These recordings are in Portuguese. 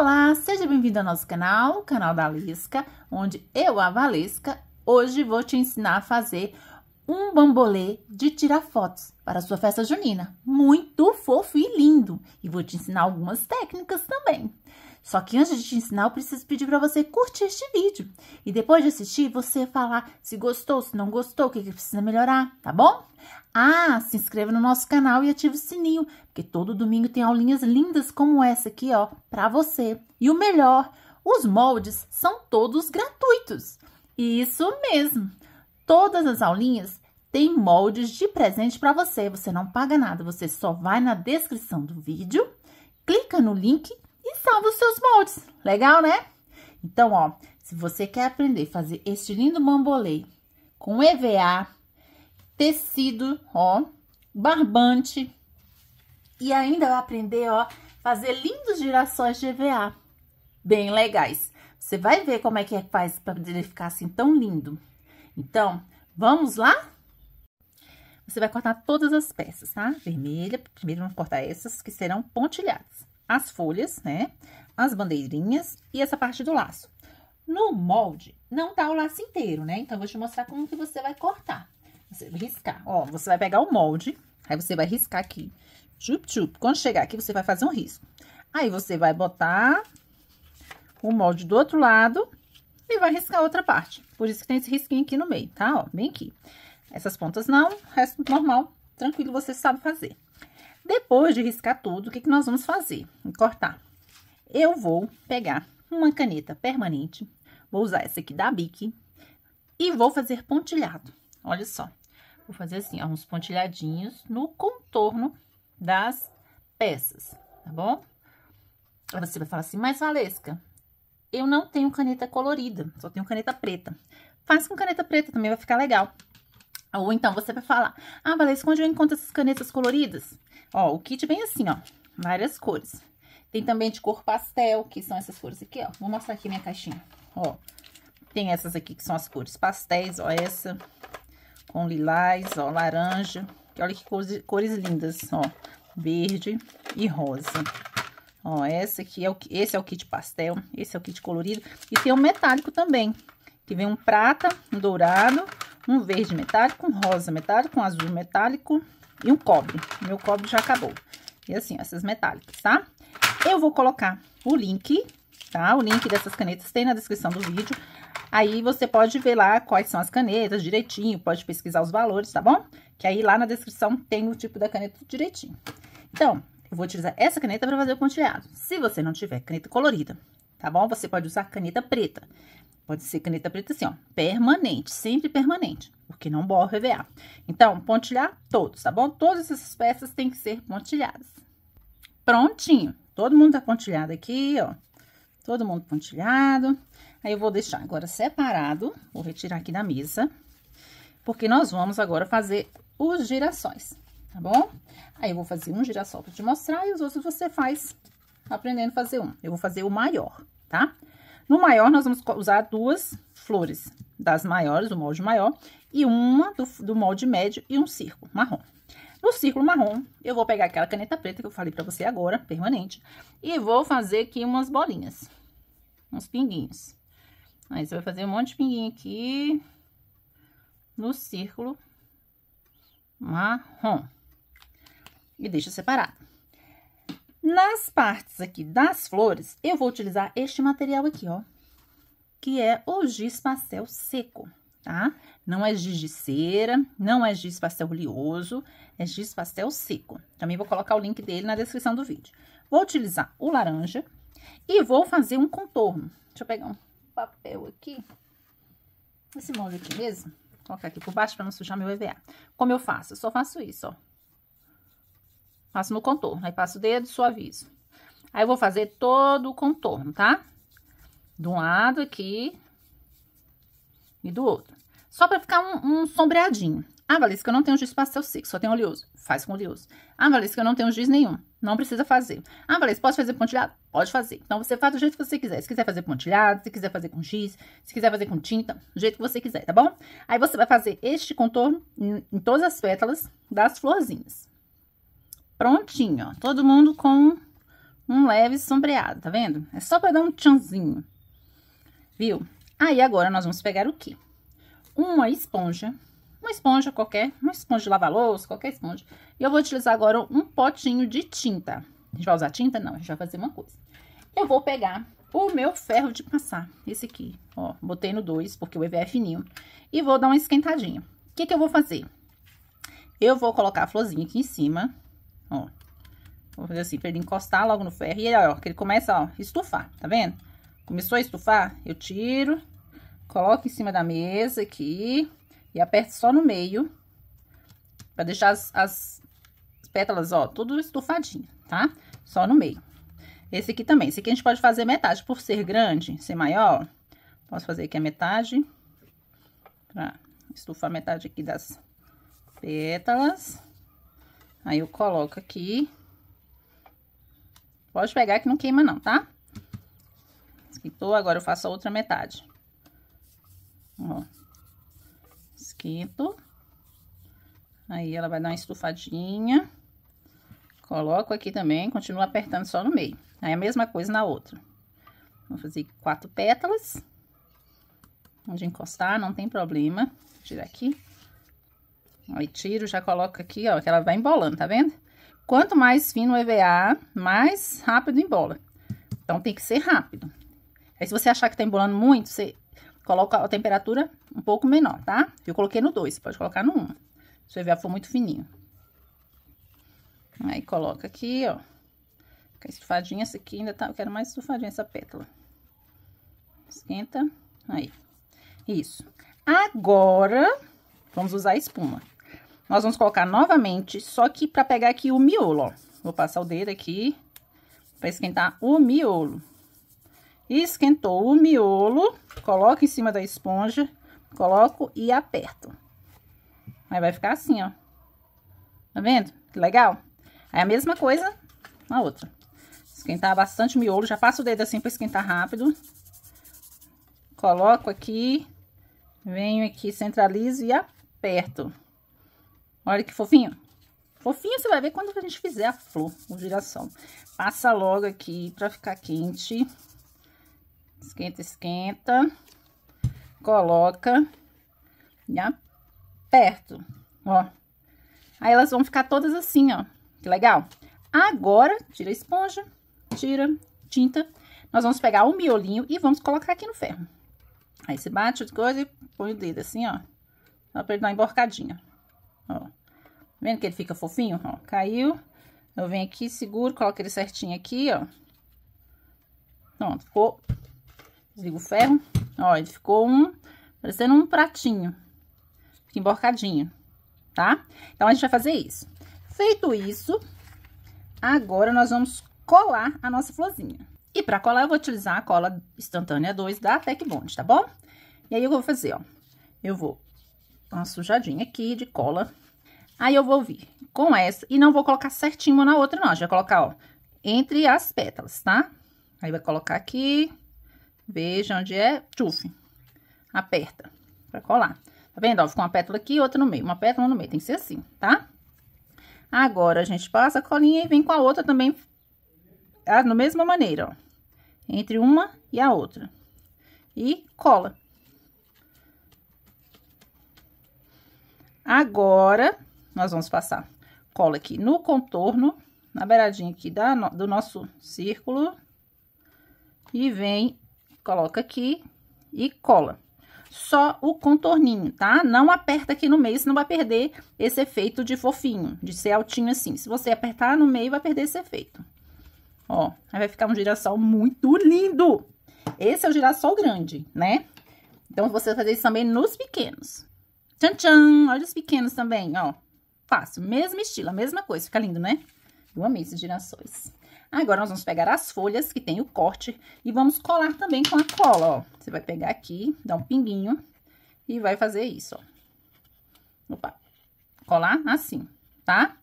Olá, seja bem-vindo ao nosso canal, o canal da Valesca, onde eu, a Valesca, hoje vou te ensinar a fazer um bambolê de tirar fotos para a sua festa junina. Muito fofo e lindo! E vou te ensinar algumas técnicas também. Só que antes de te ensinar, eu preciso pedir para você curtir este vídeo. E depois de assistir, você falar se gostou, se não gostou, o que, que precisa melhorar, tá bom? Ah, se inscreva no nosso canal e ative o sininho, porque todo domingo tem aulinhas lindas como essa aqui, ó, para você. E o melhor, os moldes são todos gratuitos. Isso mesmo. Todas as aulinhas têm moldes de presente para você. Você não paga nada, você só vai na descrição do vídeo, clica no link e salva os seus moldes. Legal, né? Então, ó, se você quer aprender a fazer este lindo bambolê com EVA, tecido, ó, barbante e ainda vai aprender, ó, fazer lindos girassóis de EVA, bem legais. Você vai ver como é que é faz para ele ficar assim tão lindo. Então, vamos lá? Você vai cortar todas as peças, tá? Vermelha, primeiro vamos cortar essas que serão pontilhadas as folhas, né? As bandeirinhas e essa parte do laço. No molde, não tá o laço inteiro, né? Então, eu vou te mostrar como que você vai cortar. Você vai riscar. Ó, você vai pegar o molde, aí você vai riscar aqui. Chup, chup. Quando chegar aqui, você vai fazer um risco. Aí, você vai botar o molde do outro lado e vai riscar a outra parte. Por isso que tem esse risquinho aqui no meio, tá? Ó, bem aqui. Essas pontas não, o resto normal, tranquilo, você sabe fazer. Depois de riscar tudo, o que, que nós vamos fazer? Cortar. Eu vou pegar uma caneta permanente, vou usar essa aqui da Bic e vou fazer pontilhado. Olha só, vou fazer assim, ó, uns pontilhadinhos no contorno das peças, tá bom? Aí você vai falar assim, mas Valesca, eu não tenho caneta colorida, só tenho caneta preta. Faz com caneta preta, também vai ficar legal. Ou então você vai falar, ah, Valência, onde eu encontro essas canetas coloridas? Ó, o kit vem assim, ó, várias cores. Tem também de cor pastel, que são essas cores aqui, ó. Vou mostrar aqui minha caixinha, ó. Tem essas aqui que são as cores pastéis, ó, essa com lilás, ó, laranja. olha que cores, cores lindas, ó, verde e rosa. Ó, essa aqui é o esse é o kit pastel, esse é o kit colorido e tem um metálico também, que vem um prata, um dourado um verde metálico, um rosa metálico, um azul metálico e um cobre. Meu cobre já acabou. E assim, essas metálicas, tá? Eu vou colocar o link, tá? O link dessas canetas tem na descrição do vídeo. Aí você pode ver lá quais são as canetas direitinho, pode pesquisar os valores, tá bom? Que aí lá na descrição tem o tipo da caneta direitinho. Então, eu vou utilizar essa caneta para fazer o pontilhado. Se você não tiver caneta colorida, tá bom? Você pode usar caneta preta. Pode ser caneta preta assim, ó, permanente, sempre permanente, porque não borra EVA. Então, pontilhar todos, tá bom? Todas essas peças têm que ser pontilhadas. Prontinho. Todo mundo tá pontilhado aqui, ó. Todo mundo pontilhado. Aí, eu vou deixar agora separado, vou retirar aqui da mesa, porque nós vamos agora fazer os girassóis, tá bom? Aí, eu vou fazer um girassol pra te mostrar e os outros você faz aprendendo a fazer um. Eu vou fazer o maior, tá? Tá? No maior, nós vamos usar duas flores das maiores, do molde maior, e uma do, do molde médio e um círculo marrom. No círculo marrom, eu vou pegar aquela caneta preta que eu falei pra você agora, permanente, e vou fazer aqui umas bolinhas, uns pinguinhos. Aí, você vai fazer um monte de pinguinho aqui no círculo marrom. E deixa separado. Nas partes aqui das flores, eu vou utilizar este material aqui, ó, que é o giz pastel seco, tá? Não é giz de cera, não é giz pastel oleoso, é giz pastel seco. Também vou colocar o link dele na descrição do vídeo. Vou utilizar o laranja e vou fazer um contorno. Deixa eu pegar um papel aqui, esse molde aqui mesmo, vou colocar aqui por baixo para não sujar meu EVA. Como eu faço? Eu só faço isso, ó Passo no contorno, aí passo o dedo, suavizo. Aí, eu vou fazer todo o contorno, tá? De um lado aqui e do outro. Só pra ficar um, um sombreadinho. Ah, que eu não tenho giz pastel seco, só tenho oleoso. Faz com oleoso. Ah, que eu não tenho giz nenhum. Não precisa fazer. Ah, Valesca, posso fazer pontilhado? Pode fazer. Então, você faz do jeito que você quiser. Se quiser fazer pontilhado, se quiser fazer com giz, se quiser fazer com tinta, do jeito que você quiser, tá bom? Aí, você vai fazer este contorno em, em todas as pétalas das florzinhas prontinho, ó. Todo mundo com um leve sombreado, tá vendo? É só pra dar um tchanzinho, viu? Aí, agora, nós vamos pegar o quê? Uma esponja, uma esponja qualquer, uma esponja de lavar louça, qualquer esponja. E eu vou utilizar agora um potinho de tinta. A gente vai usar tinta? Não, a gente vai fazer uma coisa. Eu vou pegar o meu ferro de passar, esse aqui, ó, botei no 2, porque o EV é fininho, e vou dar uma esquentadinha. O que que eu vou fazer? Eu vou colocar a florzinha aqui em cima, Ó. Vou fazer assim, pra ele encostar logo no ferro. E aí, ó, que ele começa, ó, estufar, tá vendo? Começou a estufar, eu tiro, coloco em cima da mesa aqui e aperto só no meio pra deixar as, as pétalas, ó, tudo estufadinho, tá? Só no meio. Esse aqui também. Esse aqui a gente pode fazer metade. Por ser grande, ser maior, posso fazer aqui a metade. Pra estufar metade aqui das pétalas. Aí eu coloco aqui. Pode pegar que não queima não, tá? Esquentou, agora eu faço a outra metade. Ó. Esquento. Aí ela vai dar uma estufadinha. Coloco aqui também, continuo apertando só no meio. Aí a mesma coisa na outra. Vou fazer quatro pétalas. Onde encostar, não tem problema. Vou tirar aqui. Aí tiro, já coloco aqui, ó, que ela vai embolando, tá vendo? Quanto mais fino o EVA, mais rápido embola. Então, tem que ser rápido. Aí, se você achar que tá embolando muito, você coloca a temperatura um pouco menor, tá? Eu coloquei no 2, pode colocar no 1. Um, se o EVA for muito fininho. Aí, coloca aqui, ó. Fica estufadinha, essa aqui ainda tá... Eu quero mais estufadinha essa pétala. Esquenta. Aí. Isso. Agora, vamos usar a espuma. Nós vamos colocar novamente, só que para pegar aqui o miolo, ó. Vou passar o dedo aqui para esquentar o miolo. Esquentou o miolo, coloco em cima da esponja, coloco e aperto. Aí vai ficar assim, ó. Tá vendo? Que legal? Aí a mesma coisa na outra. Esquentar bastante o miolo, já passo o dedo assim para esquentar rápido. Coloco aqui, venho aqui, centralizo e aperto. Olha que fofinho. Fofinho você vai ver quando a gente fizer a flor, o girassol. Passa logo aqui pra ficar quente. Esquenta, esquenta. Coloca. E aperto, ó. Aí elas vão ficar todas assim, ó. Que legal. Agora, tira a esponja, tira tinta. Nós vamos pegar um miolinho e vamos colocar aqui no ferro. Aí você bate as coisas e põe o dedo assim, ó. Só pra ele dar uma emborcadinha ó. Vendo que ele fica fofinho? Ó, caiu. Eu venho aqui, seguro, coloco ele certinho aqui, ó. Pronto, ficou. Desligo o ferro. Ó, ele ficou um, parecendo um pratinho. Fica emborcadinho, tá? Então, a gente vai fazer isso. Feito isso, agora nós vamos colar a nossa florzinha. E pra colar, eu vou utilizar a cola instantânea 2 da Tec Bond, tá bom? E aí, eu vou fazer, ó. Eu vou uma sujadinha aqui de cola. Aí eu vou vir com essa e não vou colocar certinho uma na outra, não. Já colocar, ó, entre as pétalas, tá? Aí vai colocar aqui, veja onde é, tchuf, aperta pra colar. Tá vendo? Ó, ficou uma pétala aqui e outra no meio, uma pétala no meio, tem que ser assim, tá? Agora, a gente passa a colinha e vem com a outra também, ah, na mesma maneira, ó. Entre uma e a outra. E cola. Agora, nós vamos passar cola aqui no contorno, na beiradinha aqui da, do nosso círculo. E vem, coloca aqui e cola. Só o contorninho, tá? Não aperta aqui no meio, senão vai perder esse efeito de fofinho, de ser altinho assim. Se você apertar no meio, vai perder esse efeito. Ó, aí vai ficar um girassol muito lindo! Esse é o girassol grande, né? Então, você vai fazer isso também nos pequenos. Tchan, tchan. Olha os pequenos também, ó. Fácil, mesmo estilo, a mesma coisa. Fica lindo, né? Eu amei esses girassóis. Agora, nós vamos pegar as folhas que tem o corte e vamos colar também com a cola, ó. Você vai pegar aqui, dá um pinguinho e vai fazer isso, ó. Opa. Colar assim, tá?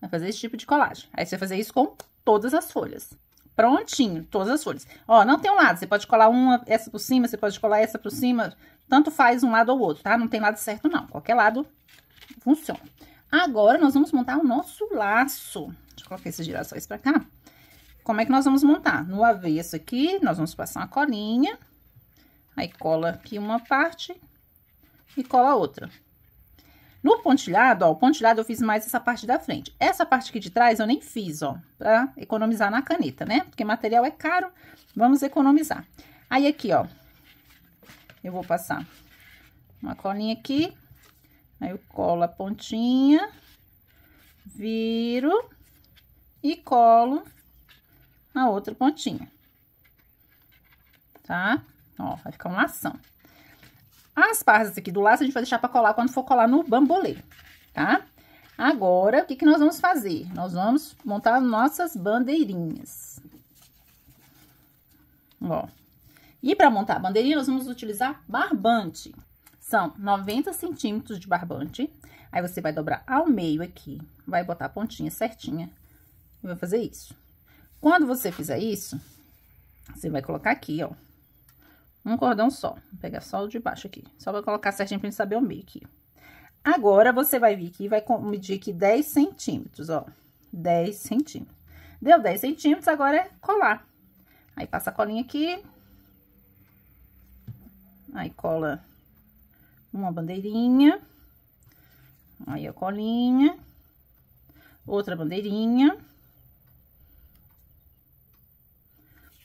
Vai fazer esse tipo de colagem. Aí, você vai fazer isso com todas as folhas prontinho, todas as folhas. Ó, não tem um lado, você pode colar uma, essa por cima, você pode colar essa por cima, tanto faz um lado ou outro, tá? Não tem lado certo não, qualquer lado funciona. Agora, nós vamos montar o nosso laço. Deixa eu colocar esses girassóis pra cá. Como é que nós vamos montar? No avesso aqui, nós vamos passar uma colinha, aí cola aqui uma parte e cola a outra. No pontilhado, ó, o pontilhado eu fiz mais essa parte da frente. Essa parte aqui de trás eu nem fiz, ó, pra economizar na caneta, né? Porque material é caro, vamos economizar. Aí aqui, ó, eu vou passar uma colinha aqui, aí eu colo a pontinha, viro e colo a outra pontinha, tá? Ó, vai ficar um lação. As partes aqui do laço a gente vai deixar pra colar quando for colar no bambolê, tá? Agora, o que que nós vamos fazer? Nós vamos montar nossas bandeirinhas. Ó. E para montar a bandeirinha, nós vamos utilizar barbante. São 90 centímetros de barbante. Aí, você vai dobrar ao meio aqui, vai botar a pontinha certinha e vai fazer isso. Quando você fizer isso, você vai colocar aqui, ó, um cordão só. Vou pegar só o de baixo aqui. Só pra colocar certinho pra gente saber o meio aqui. Agora, você vai vir aqui e vai medir aqui 10 centímetros, ó. 10 centímetros. Deu 10 centímetros, agora é colar. Aí, passa a colinha aqui. Aí, cola uma bandeirinha. Aí, a colinha. Outra bandeirinha.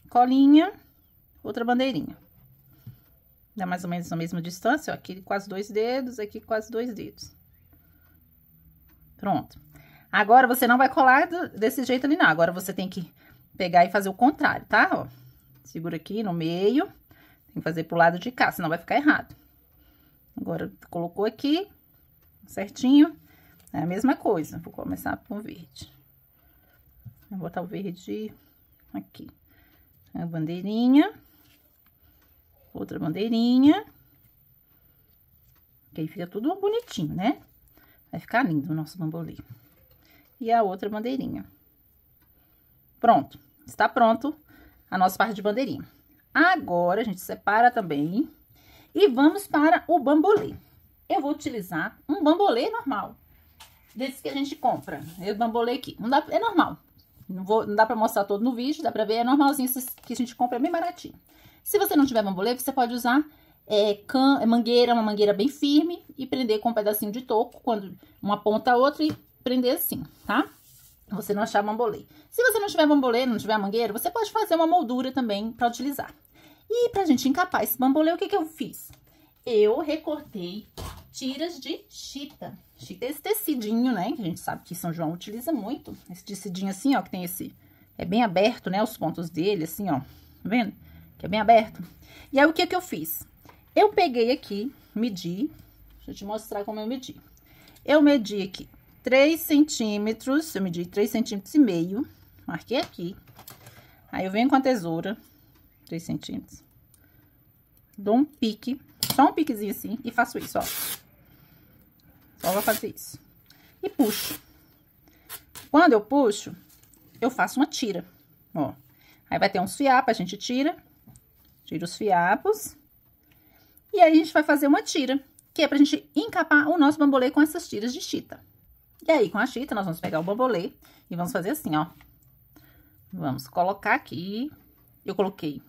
Colinha. Outra bandeirinha. Dá mais ou menos na mesma distância, ó, aqui as dois dedos, aqui com as dois dedos. Pronto. Agora, você não vai colar desse jeito ali, não. Agora, você tem que pegar e fazer o contrário, tá? Ó, segura aqui no meio, tem que fazer pro lado de cá, senão vai ficar errado. Agora, colocou aqui, certinho, é a mesma coisa. Vou começar com o verde. Vou botar o verde aqui. A bandeirinha outra bandeirinha. Que aí fica tudo bonitinho, né? Vai ficar lindo o nosso bambolê. E a outra bandeirinha. Pronto. Está pronto a nossa parte de bandeirinha. Agora, a gente separa também e vamos para o bambolê. Eu vou utilizar um bambolê normal, desse que a gente compra. Eu bambolê aqui, não dá, é normal. Não, vou, não dá para mostrar todo no vídeo, dá para ver, é normalzinho, esses que a gente compra é bem baratinho. Se você não tiver bambolê, você pode usar é, can, é, mangueira, uma mangueira bem firme e prender com um pedacinho de toco, quando uma ponta a outra e prender assim, tá? Você não achar bambolê. Se você não tiver bambolê, não tiver mangueira, você pode fazer uma moldura também para utilizar. E pra gente encapar esse bambolê, o que que eu fiz? Eu recortei tiras de chita. Chita é esse tecidinho, né? Que a gente sabe que São João utiliza muito. Esse tecidinho assim, ó, que tem esse... É bem aberto, né? Os pontos dele, assim, ó. Tá vendo? que é bem aberto. E aí, o que que eu fiz? Eu peguei aqui, medi, deixa eu te mostrar como eu medi. Eu medi aqui 3 centímetros, eu medi 3 centímetros e meio, marquei aqui. Aí, eu venho com a tesoura, 3 centímetros, dou um pique, só um piquezinho assim, e faço isso, ó. Só vou fazer isso. E puxo. Quando eu puxo, eu faço uma tira, ó. Aí, vai ter uns fiapos, a gente tira Tira os fiapos. E aí, a gente vai fazer uma tira, que é pra gente encapar o nosso bambolê com essas tiras de chita. E aí, com a chita, nós vamos pegar o bambolê e vamos fazer assim, ó. Vamos colocar aqui. Eu coloquei.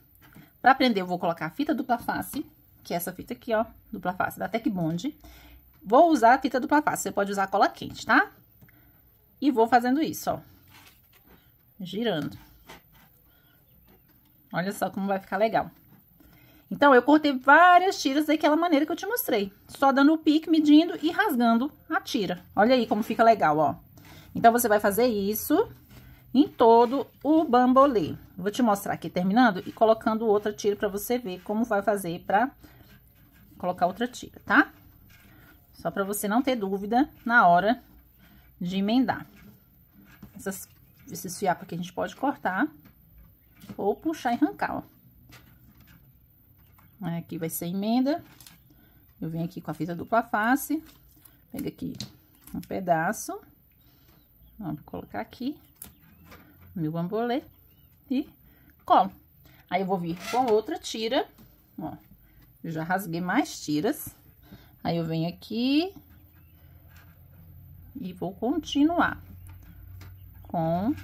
Pra prender, eu vou colocar a fita dupla face, que é essa fita aqui, ó, dupla face da Tec Bond. Vou usar a fita dupla face, você pode usar cola quente, tá? E vou fazendo isso, ó. Girando. Olha só como vai ficar legal. Então, eu cortei várias tiras daquela maneira que eu te mostrei. Só dando o pique, medindo e rasgando a tira. Olha aí como fica legal, ó. Então, você vai fazer isso em todo o bambolê. Vou te mostrar aqui terminando e colocando outra tira pra você ver como vai fazer pra colocar outra tira, tá? Só pra você não ter dúvida na hora de emendar. Essas, esses fiapos aqui a gente pode cortar ou puxar e arrancar, ó. Né? Aqui vai ser emenda. Eu venho aqui com a fita dupla face, pega aqui um pedaço, vamos colocar aqui meu bambolê e colo. Aí, eu vou vir com outra tira, ó, eu já rasguei mais tiras. Aí, eu venho aqui e vou continuar com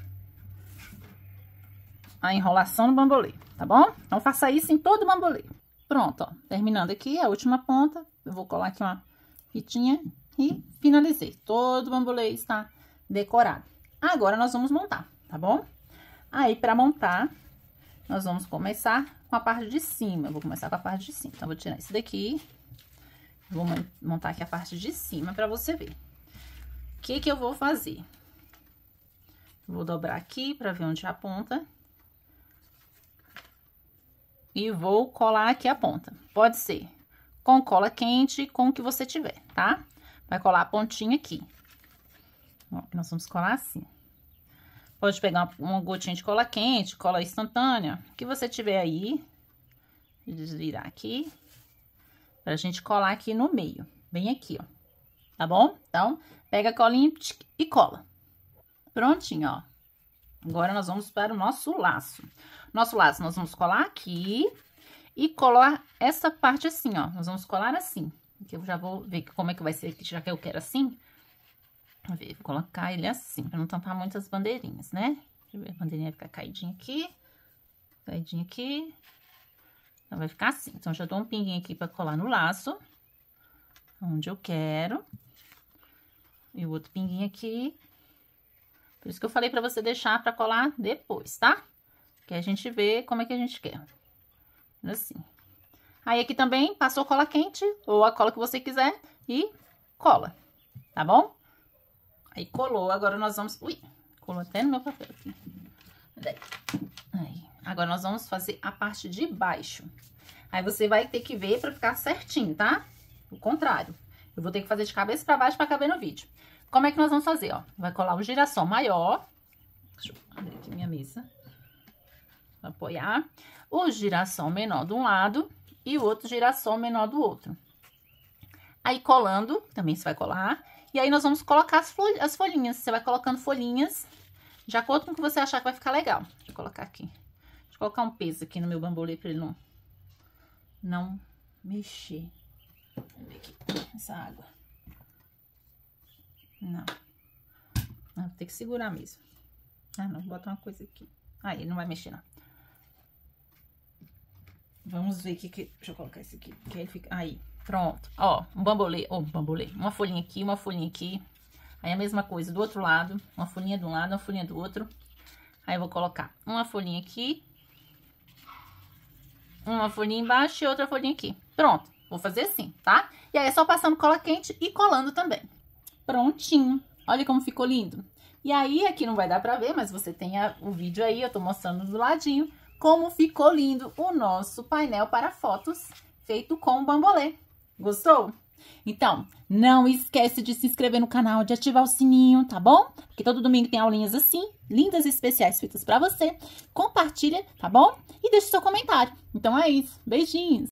a enrolação do bambolê, tá bom? Então, faça isso em todo o bambolê. Pronto, ó, terminando aqui a última ponta, eu vou colar aqui uma fitinha e finalizei. Todo o bambolê está decorado. Agora, nós vamos montar, tá bom? Aí, para montar, nós vamos começar com a parte de cima. Eu vou começar com a parte de cima. Então, eu vou tirar esse daqui. Vou montar aqui a parte de cima para você ver. O que que eu vou fazer? Vou dobrar aqui para ver onde é a ponta e vou colar aqui a ponta. Pode ser com cola quente, com o que você tiver, tá? Vai colar a pontinha aqui. Ó, nós vamos colar assim. Pode pegar uma, uma gotinha de cola quente, cola instantânea, o que você tiver aí. Desvirar aqui, pra gente colar aqui no meio, bem aqui, ó. Tá bom? Então, pega a colinha e cola. Prontinho, ó. Agora, nós vamos para o nosso laço nosso laço, nós vamos colar aqui e colar essa parte assim, ó. Nós vamos colar assim. Que eu já vou ver como é que vai ser, já que eu quero assim. Vou ver, vou colocar ele assim, pra não tampar muito as bandeirinhas, né? Deixa eu ver, a bandeirinha vai ficar caidinha aqui, caidinha aqui. Então, vai ficar assim. Então, já dou um pinguinho aqui pra colar no laço, onde eu quero. E o outro pinguinho aqui. Por isso que eu falei pra você deixar pra colar depois, tá? Tá? Que a gente vê como é que a gente quer. Assim. Aí aqui também passou cola quente ou a cola que você quiser e cola, tá bom? Aí colou, agora nós vamos... Ui, colou até no meu papel aqui. Aí. Agora nós vamos fazer a parte de baixo. Aí você vai ter que ver pra ficar certinho, tá? O contrário. Eu vou ter que fazer de cabeça pra baixo pra caber no vídeo. Como é que nós vamos fazer, ó? Vai colar o girassol maior. Deixa eu abrir aqui minha mesa apoiar, o girassol menor de um lado e o outro girassol menor do outro. Aí, colando, também você vai colar, e aí nós vamos colocar as, fol as folhinhas. Você vai colocando folhinhas de acordo com o que você achar que vai ficar legal. Deixa eu colocar aqui. Deixa eu colocar um peso aqui no meu bambolê pra ele não, não mexer. Vamos ver aqui, essa água. Não. Não, tem que segurar mesmo. Ah, não, vou botar uma coisa aqui. Aí, ele não vai mexer, não. Vamos ver o que que... Deixa eu colocar esse aqui, que ele fica... Aí, pronto. Ó, um bambolê, ou oh, um bambolê, uma folhinha aqui, uma folhinha aqui. Aí a mesma coisa do outro lado, uma folhinha de um lado, uma folhinha do outro. Aí eu vou colocar uma folhinha aqui, uma folhinha embaixo e outra folhinha aqui. Pronto, vou fazer assim, tá? E aí é só passando cola quente e colando também. Prontinho. Olha como ficou lindo. E aí, aqui não vai dar pra ver, mas você tem a, o vídeo aí, eu tô mostrando do ladinho como ficou lindo o nosso painel para fotos feito com bambolê. Gostou? Então, não esquece de se inscrever no canal, de ativar o sininho, tá bom? Porque todo domingo tem aulinhas assim, lindas e especiais feitas para você. Compartilha, tá bom? E deixe seu comentário. Então é isso. Beijinhos!